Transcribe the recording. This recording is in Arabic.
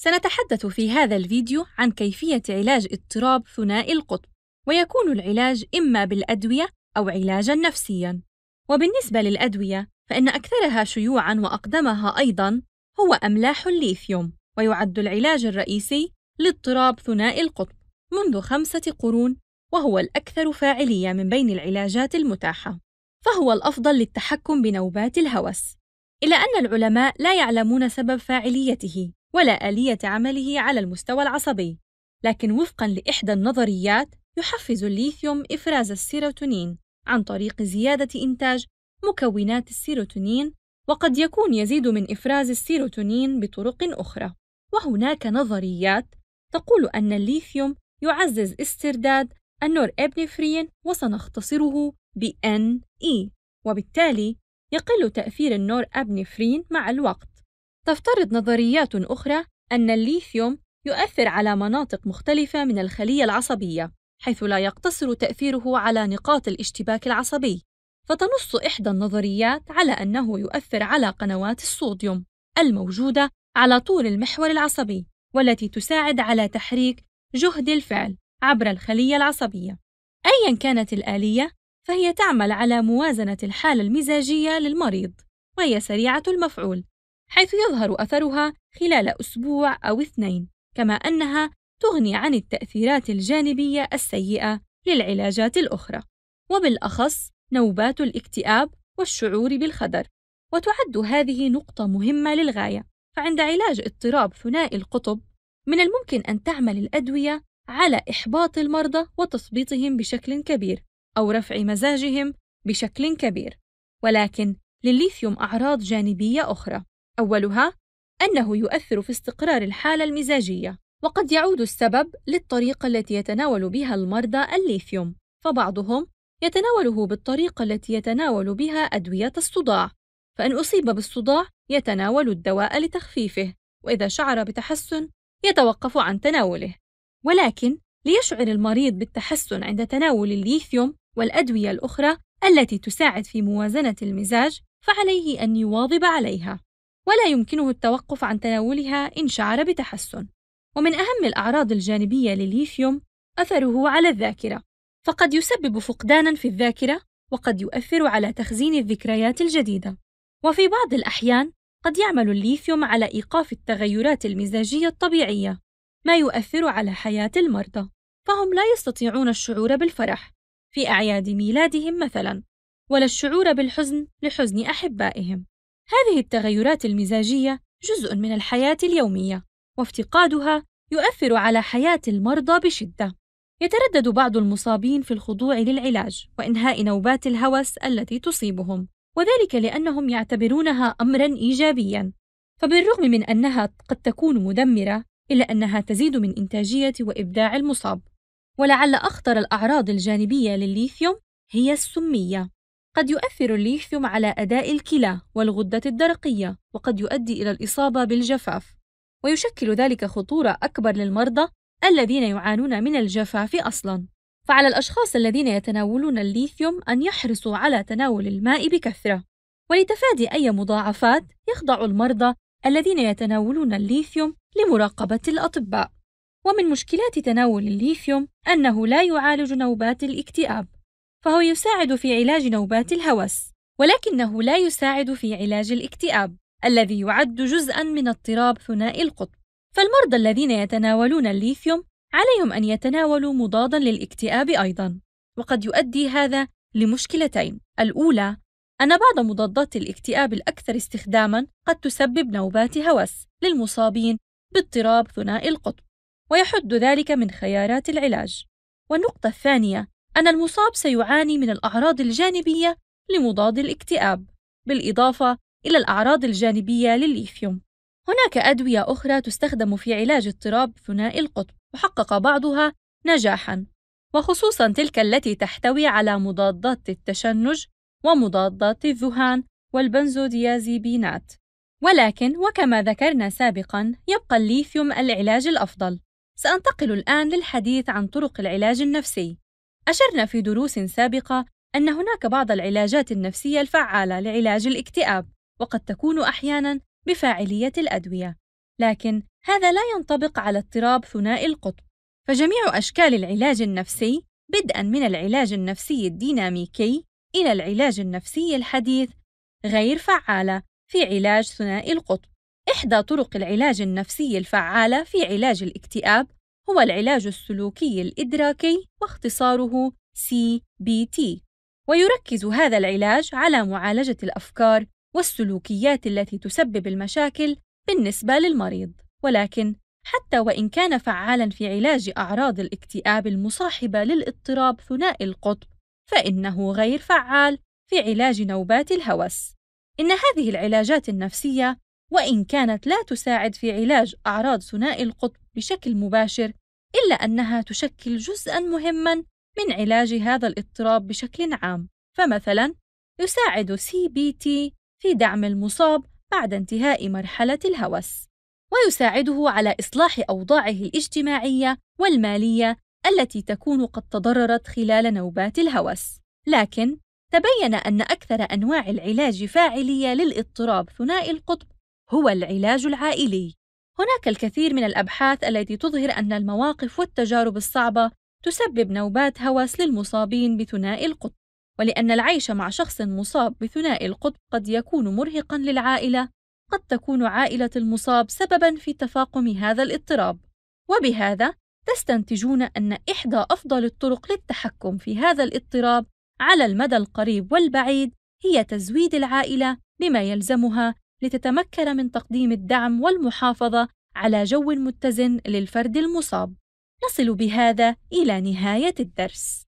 سنتحدث في هذا الفيديو عن كيفية علاج اضطراب ثنائي القطب، ويكون العلاج إما بالأدوية أو علاجًا نفسيًا. وبالنسبة للأدوية، فإن أكثرها شيوعًا وأقدمها أيضًا هو أملاح الليثيوم، ويعد العلاج الرئيسي لاضطراب ثنائي القطب منذ خمسة قرون، وهو الأكثر فاعلية من بين العلاجات المتاحة. فهو الأفضل للتحكم بنوبات الهوس، إلا أن العلماء لا يعلمون سبب فاعليته، ولا آلية عمله على المستوى العصبي لكن وفقا لإحدى النظريات يحفز الليثيوم إفراز السيروتونين عن طريق زيادة إنتاج مكونات السيروتونين وقد يكون يزيد من إفراز السيروتونين بطرق أخرى وهناك نظريات تقول أن الليثيوم يعزز استرداد النور إبنفرين وسنختصره بـ NE وبالتالي يقل تأثير النور أبنفرين مع الوقت تفترض نظريات أخرى أن الليثيوم يؤثر على مناطق مختلفة من الخلية العصبية حيث لا يقتصر تأثيره على نقاط الاشتباك العصبي فتنص إحدى النظريات على أنه يؤثر على قنوات الصوديوم الموجودة على طول المحور العصبي والتي تساعد على تحريك جهد الفعل عبر الخلية العصبية أيا كانت الآلية فهي تعمل على موازنة الحالة المزاجية للمريض وهي سريعة المفعول حيث يظهر أثرها خلال أسبوع أو اثنين، كما أنها تغني عن التأثيرات الجانبية السيئة للعلاجات الأخرى، وبالأخص نوبات الاكتئاب والشعور بالخدر، وتعد هذه نقطة مهمة للغاية، فعند علاج اضطراب ثنائي القطب من الممكن أن تعمل الأدوية على إحباط المرضى وتثبيطهم بشكل كبير، أو رفع مزاجهم بشكل كبير، ولكن للليثيوم أعراض جانبية أخرى أولها أنه يؤثر في استقرار الحالة المزاجية وقد يعود السبب للطريقة التي يتناول بها المرضى الليثيوم فبعضهم يتناوله بالطريقة التي يتناول بها أدوية الصداع فإن أصيب بالصداع يتناول الدواء لتخفيفه وإذا شعر بتحسن يتوقف عن تناوله ولكن ليشعر المريض بالتحسن عند تناول الليثيوم والأدوية الأخرى التي تساعد في موازنة المزاج فعليه أن يواظب عليها ولا يمكنه التوقف عن تناولها إن شعر بتحسن ومن أهم الأعراض الجانبية لليثيوم أثره على الذاكرة فقد يسبب فقدانا في الذاكرة وقد يؤثر على تخزين الذكريات الجديدة وفي بعض الأحيان قد يعمل الليثيوم على إيقاف التغيرات المزاجية الطبيعية ما يؤثر على حياة المرضى فهم لا يستطيعون الشعور بالفرح في أعياد ميلادهم مثلا ولا الشعور بالحزن لحزن أحبائهم هذه التغيرات المزاجية جزء من الحياة اليومية، وافتقادها يؤثر على حياة المرضى بشدة. يتردد بعض المصابين في الخضوع للعلاج وإنهاء نوبات الهوس التي تصيبهم، وذلك لأنهم يعتبرونها أمرًا إيجابيًا. فبالرغم من أنها قد تكون مدمرة، إلا أنها تزيد من إنتاجية وإبداع المصاب. ولعل أخطر الأعراض الجانبية للليثيوم هي السمية، قد يؤثر الليثيوم على أداء الكلى والغدة الدرقية وقد يؤدي إلى الإصابة بالجفاف ويشكل ذلك خطورة أكبر للمرضى الذين يعانون من الجفاف أصلاً فعلى الأشخاص الذين يتناولون الليثيوم أن يحرصوا على تناول الماء بكثرة ولتفادي أي مضاعفات يخضع المرضى الذين يتناولون الليثيوم لمراقبة الأطباء ومن مشكلات تناول الليثيوم أنه لا يعالج نوبات الاكتئاب فهو يساعد في علاج نوبات الهوس ولكنه لا يساعد في علاج الاكتئاب الذي يعد جزءا من اضطراب ثنائي القطب فالمرضى الذين يتناولون الليثيوم عليهم ان يتناولوا مضادا للاكتئاب ايضا وقد يؤدي هذا لمشكلتين الاولى ان بعض مضادات الاكتئاب الاكثر استخداما قد تسبب نوبات هوس للمصابين باضطراب ثنائي القطب ويحد ذلك من خيارات العلاج والنقطه الثانيه أن المصاب سيعاني من الأعراض الجانبية لمضاد الاكتئاب، بالإضافة إلى الأعراض الجانبية للليثيوم. هناك أدوية أخرى تستخدم في علاج اضطراب ثنائي القطب، وحقق بعضها نجاحًا، وخصوصًا تلك التي تحتوي على مضادات التشنج ومضادات الذهان والبنزوديازيبينات. ولكن وكما ذكرنا سابقًا، يبقى الليثيوم العلاج الأفضل. سأنتقل الآن للحديث عن طرق العلاج النفسي. أشرنا في دروس سابقة أن هناك بعض العلاجات النفسية الفعالة لعلاج الاكتئاب وقد تكون أحياناً بفاعلية الأدوية، لكن هذا لا ينطبق على اضطراب ثنائي القطب، فجميع أشكال العلاج النفسي بدءًا من العلاج النفسي الديناميكي إلى العلاج النفسي الحديث غير فعالة في علاج ثنائي القطب. إحدى طرق العلاج النفسي الفعالة في علاج الاكتئاب هو العلاج السلوكي الإدراكي واختصاره CBT ويركز هذا العلاج على معالجة الأفكار والسلوكيات التي تسبب المشاكل بالنسبة للمريض ولكن حتى وإن كان فعالًا في علاج أعراض الاكتئاب المصاحبة للاضطراب ثنائي القطب فإنه غير فعال في علاج نوبات الهوس إن هذه العلاجات النفسية وإن كانت لا تساعد في علاج أعراض ثنائي القطب بشكل مباشر إلا أنها تشكل جزءًا مهمًا من علاج هذا الاضطراب بشكل عام، فمثلًا يساعد CBT في دعم المصاب بعد انتهاء مرحلة الهوس، ويساعده على إصلاح أوضاعه الاجتماعية والمالية التي تكون قد تضررت خلال نوبات الهوس، لكن تبين أن أكثر أنواع العلاج فاعلية للاضطراب ثنائي القطب هو العلاج العائلي هناك الكثير من الابحاث التي تظهر ان المواقف والتجارب الصعبه تسبب نوبات هوس للمصابين بثنائي القطب ولان العيش مع شخص مصاب بثنائي القطب قد يكون مرهقا للعائله قد تكون عائله المصاب سببا في تفاقم هذا الاضطراب وبهذا تستنتجون ان احدى افضل الطرق للتحكم في هذا الاضطراب على المدى القريب والبعيد هي تزويد العائله بما يلزمها لتتمكن من تقديم الدعم والمحافظة على جو متزن للفرد المصاب. نصل بهذا إلى نهاية الدرس.